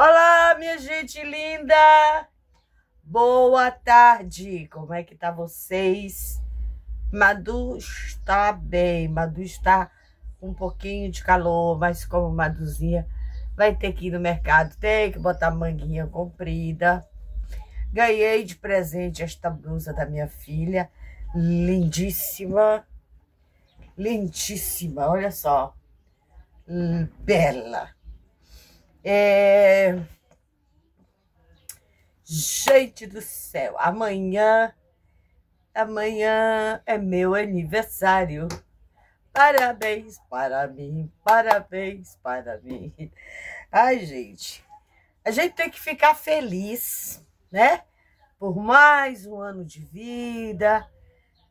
Olá, minha gente linda! Boa tarde! Como é que tá vocês? Madu está bem, Madu está um pouquinho de calor, mas como Maduzinha vai ter que ir no mercado, tem que botar manguinha comprida. Ganhei de presente esta blusa da minha filha, lindíssima, lindíssima, olha só, bela é... Gente do céu, amanhã, amanhã é meu aniversário. Parabéns para mim, parabéns para mim. Ai, gente, a gente tem que ficar feliz, né? Por mais um ano de vida.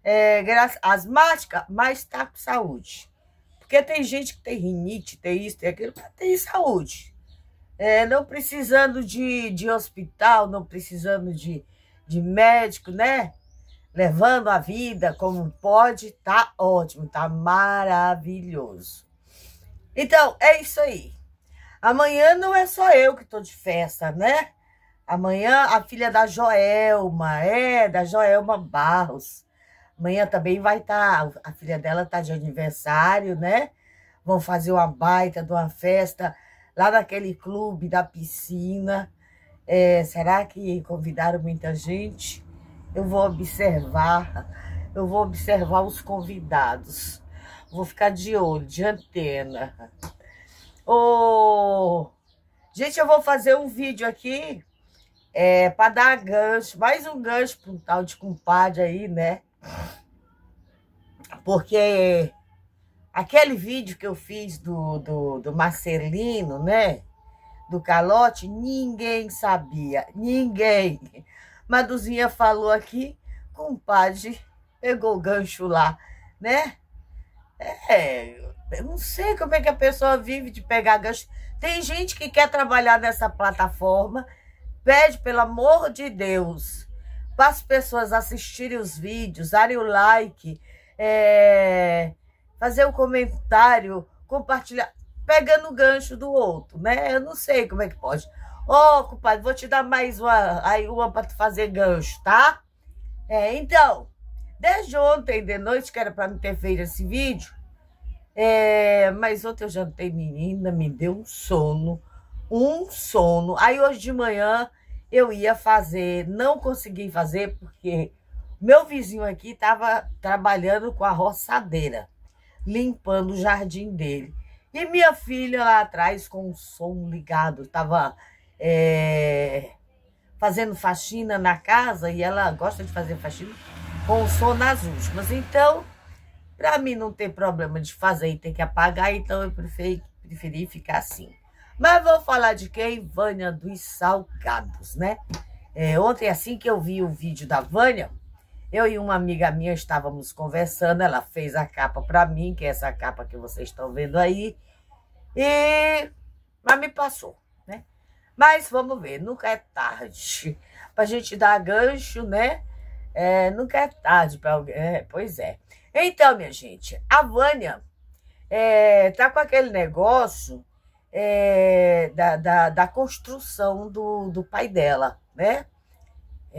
É, graças, asmática, mas tá com saúde. Porque tem gente que tem rinite, tem isso, tem aquilo, mas tem saúde é, não precisando de, de hospital, não precisando de, de médico, né? Levando a vida como pode, tá ótimo, tá maravilhoso. Então, é isso aí. Amanhã não é só eu que tô de festa, né? Amanhã a filha da Joelma, é, da Joelma Barros. Amanhã também vai estar, tá, a filha dela tá de aniversário, né? Vão fazer uma baita de uma festa lá naquele clube da piscina. É, será que convidaram muita gente? Eu vou observar, eu vou observar os convidados. Vou ficar de olho, de antena. Oh, gente, eu vou fazer um vídeo aqui é, para dar gancho, mais um gancho para um tal de compadre aí, né? Porque Aquele vídeo que eu fiz do, do, do Marcelino, né? Do calote, ninguém sabia, ninguém. Maduzinha falou aqui, compadre, pegou o gancho lá, né? É, eu não sei como é que a pessoa vive de pegar gancho. Tem gente que quer trabalhar nessa plataforma, pede, pelo amor de Deus, para as pessoas assistirem os vídeos, darem o like, é fazer um comentário, compartilhar, pegando o gancho do outro, né? Eu não sei como é que pode. Ô, oh, compadre, vou te dar mais uma, aí uma para tu fazer gancho, tá? É, então, desde ontem de noite, que era para me ter feito esse vídeo, é, mas ontem eu jantei, menina, me deu um sono, um sono. Aí hoje de manhã eu ia fazer, não consegui fazer porque meu vizinho aqui estava trabalhando com a roçadeira limpando o jardim dele. E minha filha lá atrás com o som ligado, estava é, fazendo faxina na casa e ela gosta de fazer faxina com o som nas últimas. Então, para mim não ter problema de fazer e ter que apagar, então eu preferi, preferi ficar assim. Mas vou falar de quem? Vânia dos Salgados, né? É, ontem, assim que eu vi o vídeo da Vânia, eu e uma amiga minha estávamos conversando, ela fez a capa para mim, que é essa capa que vocês estão vendo aí, e... mas me passou, né? Mas vamos ver, nunca é tarde para a gente dar gancho, né? É, nunca é tarde para alguém, é, pois é. Então, minha gente, a Vânia é, tá com aquele negócio é, da, da, da, construção do, do pai dela, né?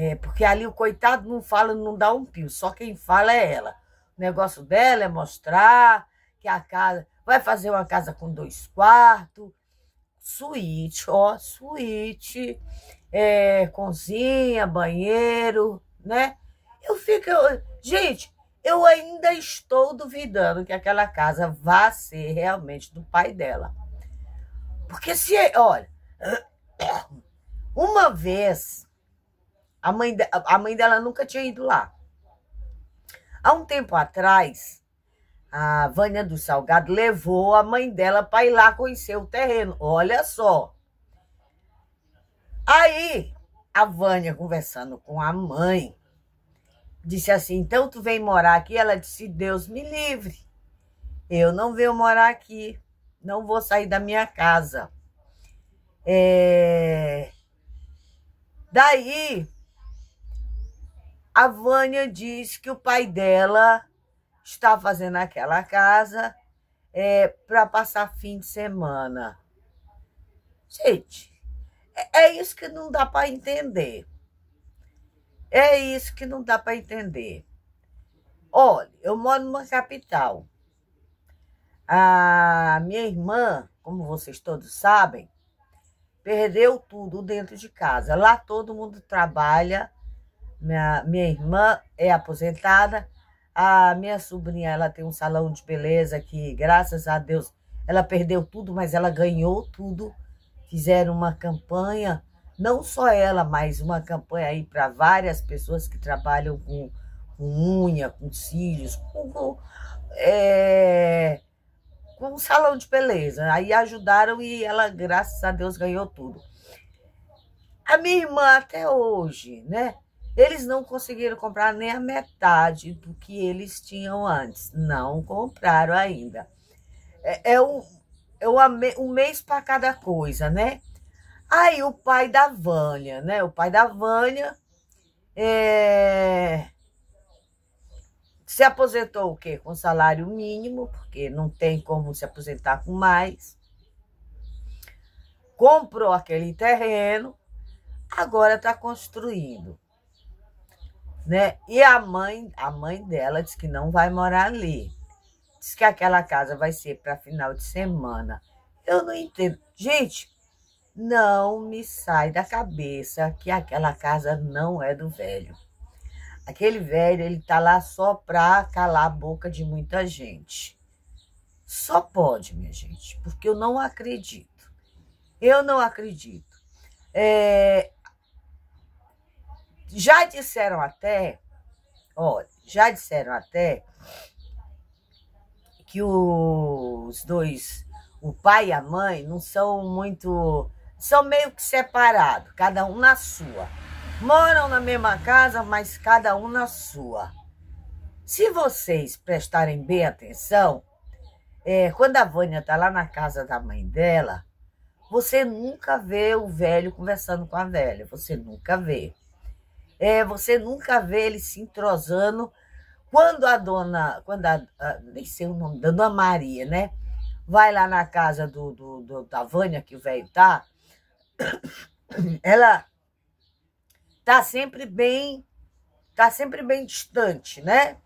É, porque ali o coitado não fala, não dá um pio, só quem fala é ela. O negócio dela é mostrar que a casa. Vai fazer uma casa com dois quartos, suíte, ó, suíte, é, cozinha, banheiro, né? Eu fico. Eu, gente, eu ainda estou duvidando que aquela casa vá ser realmente do pai dela. Porque se. Olha. Uma vez a mãe, a mãe dela nunca tinha ido lá. Há um tempo atrás, a Vânia do Salgado levou a mãe dela para ir lá conhecer o terreno. Olha só. Aí, a Vânia conversando com a mãe, disse assim: Então tu vem morar aqui? Ela disse: Deus me livre. Eu não venho morar aqui. Não vou sair da minha casa. É... Daí, a Vânia diz que o pai dela está fazendo aquela casa é, para passar fim de semana. Gente, é, é isso que não dá para entender. É isso que não dá para entender. Olha, eu moro numa capital. A minha irmã, como vocês todos sabem, perdeu tudo dentro de casa. Lá todo mundo trabalha minha, minha irmã é aposentada. A minha sobrinha, ela tem um salão de beleza que, graças a Deus, ela perdeu tudo, mas ela ganhou tudo. Fizeram uma campanha, não só ela, mas uma campanha aí para várias pessoas que trabalham com, com unha, com cílios, com, com, é, com um salão de beleza. Aí ajudaram e ela, graças a Deus, ganhou tudo. A minha irmã até hoje, né? Eles não conseguiram comprar nem a metade do que eles tinham antes. Não compraram ainda. É, é um, é um mês para cada coisa, né? Aí o pai da Vânia, né? O pai da Vânia é... se aposentou o quê? Com salário mínimo, porque não tem como se aposentar com mais. Comprou aquele terreno, agora está construindo né? E a mãe, a mãe dela disse que não vai morar ali. Diz que aquela casa vai ser para final de semana. Eu não entendo. Gente, não me sai da cabeça que aquela casa não é do velho. Aquele velho, ele tá lá só para calar a boca de muita gente. Só pode, minha gente, porque eu não acredito. Eu não acredito. É, já disseram até, olha, já disseram até que os dois, o pai e a mãe, não são muito. são meio que separados, cada um na sua. Moram na mesma casa, mas cada um na sua. Se vocês prestarem bem atenção, é, quando a Vânia está lá na casa da mãe dela, você nunca vê o velho conversando com a velha, você nunca vê. É, você nunca vê ele se entrosando. Quando a dona, quando a, a, nem sei o nome, da dona Maria, né? Vai lá na casa do, do, do da Vânia, que o velho tá, ela tá sempre bem, tá sempre bem distante, né?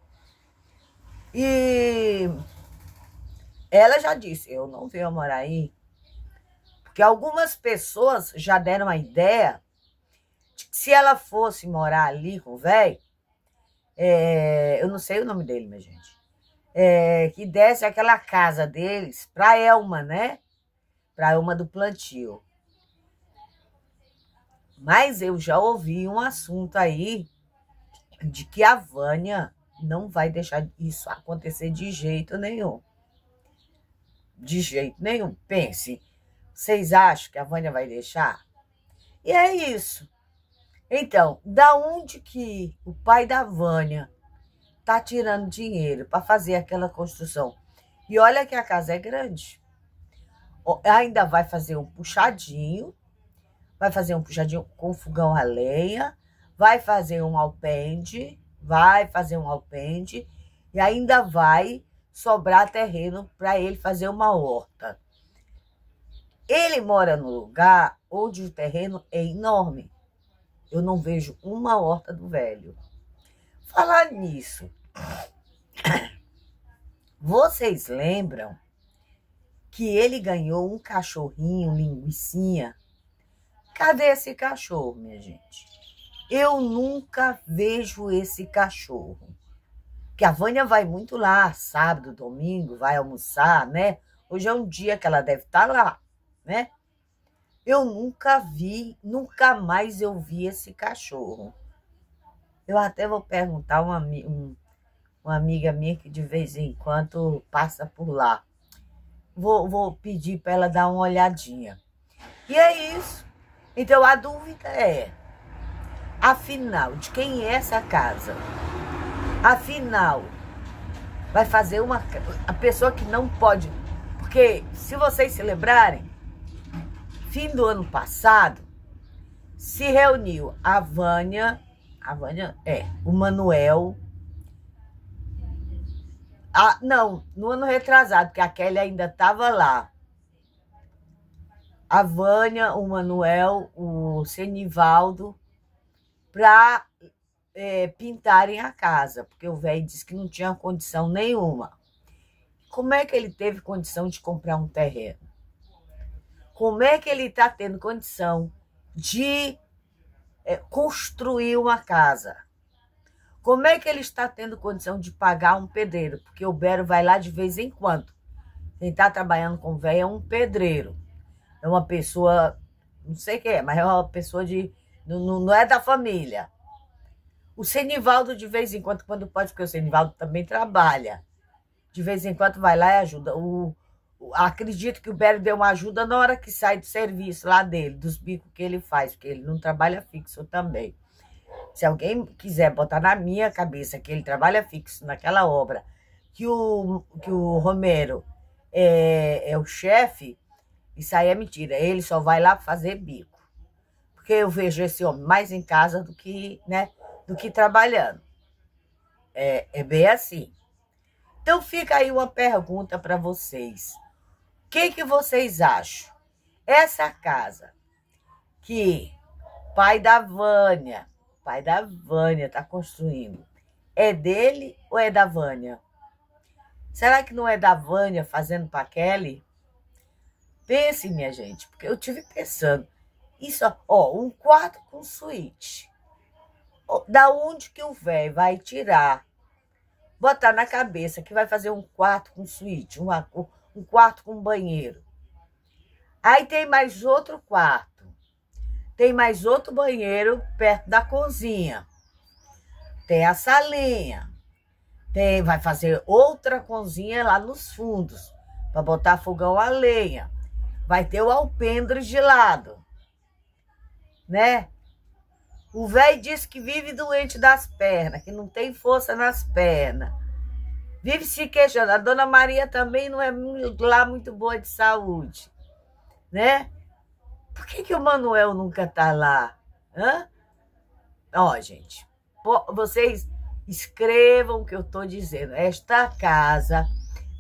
E ela já disse, eu não venho morar aí, porque algumas pessoas já deram a ideia se ela fosse morar ali com o velho, é, eu não sei o nome dele, minha gente, é, que desse aquela casa deles para Elma, né? Para Elma do plantio. Mas eu já ouvi um assunto aí de que a Vânia não vai deixar isso acontecer de jeito nenhum. De jeito nenhum. Pense, vocês acham que a Vânia vai deixar? E é isso. Então, da onde que o pai da Vânia tá tirando dinheiro para fazer aquela construção? E olha que a casa é grande. Ainda vai fazer um puxadinho, vai fazer um puxadinho com fogão a lenha, vai fazer um alpende, vai fazer um alpende e ainda vai sobrar terreno para ele fazer uma horta. Ele mora no lugar onde o terreno é enorme. Eu não vejo uma horta do velho. Falar nisso, vocês lembram que ele ganhou um cachorrinho linguiçinha? Cadê esse cachorro, minha gente? Eu nunca vejo esse cachorro. Que a Vânia vai muito lá, sábado, domingo, vai almoçar, né? Hoje é um dia que ela deve estar tá lá, né? Eu nunca vi, nunca mais eu vi esse cachorro. Eu até vou perguntar a uma, um, uma amiga minha que de vez em quando passa por lá. Vou, vou pedir para ela dar uma olhadinha. E é isso. Então a dúvida é: afinal, de quem é essa casa? Afinal, vai fazer uma. A pessoa que não pode. Porque se vocês se lembrarem, fim do ano passado, se reuniu a Vânia, a Vânia, é, o Manuel. A, não, no ano retrasado, porque a Kelly ainda estava lá. A Vânia, o Manuel, o Senivaldo, para é, pintarem a casa, porque o velho disse que não tinha condição nenhuma. Como é que ele teve condição de comprar um terreno? como é que ele está tendo condição de é, construir uma casa? Como é que ele está tendo condição de pagar um pedreiro? Porque o Bero vai lá de vez em quando. Quem está trabalhando com velho é um pedreiro. É uma pessoa, não sei quem é, mas é uma pessoa de. Não, não é da família. O Senivaldo, de vez em quando, quando pode, porque o Senivaldo também trabalha. De vez em quando vai lá e ajuda. O, acredito que o Bélio deu uma ajuda na hora que sai do serviço lá dele, dos bicos que ele faz, porque ele não trabalha fixo também. Se alguém quiser botar na minha cabeça que ele trabalha fixo naquela obra, que o, que o Romero é, é o chefe, isso aí é mentira. Ele só vai lá fazer bico. Porque eu vejo esse homem mais em casa do que, né, do que trabalhando. É, é bem assim. Então fica aí uma pergunta para vocês que, que vocês acham? Essa casa que pai da Vânia, pai da Vânia está construindo, é dele ou é da Vânia? Será que não é da Vânia fazendo para Kelly? Pense, minha gente, porque eu tive pensando. Isso, ó, um quarto com suíte. Da onde que o velho vai tirar? Botar na cabeça que vai fazer um quarto com suíte, uma, um quarto com banheiro. Aí tem mais outro quarto. Tem mais outro banheiro perto da cozinha. Tem a salinha. Tem, vai fazer outra cozinha lá nos fundos para botar fogão a lenha. Vai ter o alpendre gelado. Né? O velho diz que vive doente das pernas, que não tem força nas pernas. Vive se questionando. A dona Maria também não é muito, lá muito boa de saúde, né? Por que, que o Manuel nunca está lá? Hã? Ó, gente, vocês escrevam o que eu estou dizendo. Esta casa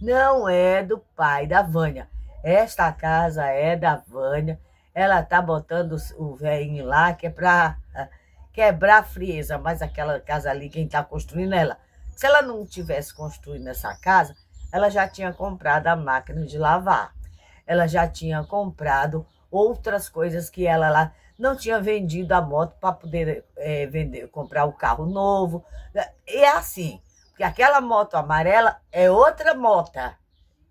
não é do pai da Vânia. Esta casa é da Vânia. Ela tá botando o velhinho lá que é para ah, quebrar é a frieza, mas aquela casa ali, quem tá construindo é ela. Se ela não tivesse construído essa casa, ela já tinha comprado a máquina de lavar. Ela já tinha comprado outras coisas que ela lá não tinha vendido a moto para poder é, vender, comprar o um carro novo. E é assim, porque aquela moto amarela é outra mota.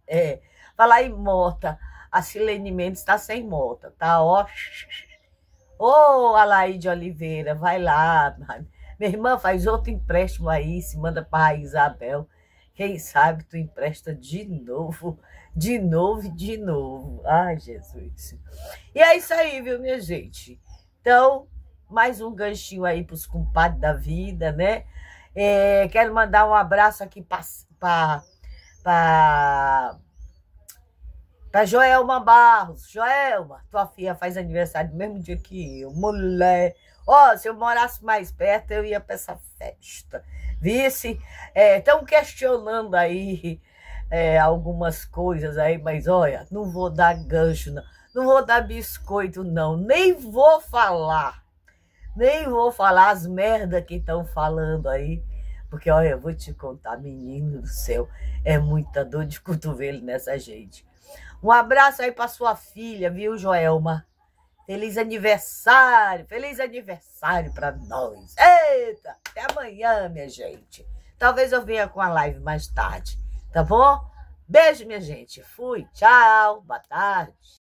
É, falar em mota, a Silene Mendes está sem mota, tá? Ó, ô, oh, Alaide Oliveira, vai lá, mano. Minha irmã, faz outro empréstimo aí, se manda para a Isabel. Quem sabe tu empresta de novo, de novo, de novo. Ai, Jesus. E é isso aí, viu, minha gente? Então, mais um ganchinho aí para os compadres da vida, né? É, quero mandar um abraço aqui para para Joelma Barros. Joelma, tua filha faz aniversário no mesmo dia que eu. Mulher, Ó, oh, se eu morasse mais perto, eu ia para essa festa. Visse? Estão é, questionando aí é, algumas coisas aí, mas olha, não vou dar gancho, não. Não vou dar biscoito, não. Nem vou falar. Nem vou falar as merdas que estão falando aí. Porque, olha, eu vou te contar, menino do céu, é muita dor de cotovelo nessa gente. Um abraço aí para sua filha, viu, Joelma? Feliz aniversário, feliz aniversário para nós. Eita, até amanhã, minha gente. Talvez eu venha com a live mais tarde, tá bom? Beijo, minha gente. Fui, tchau, boa tarde.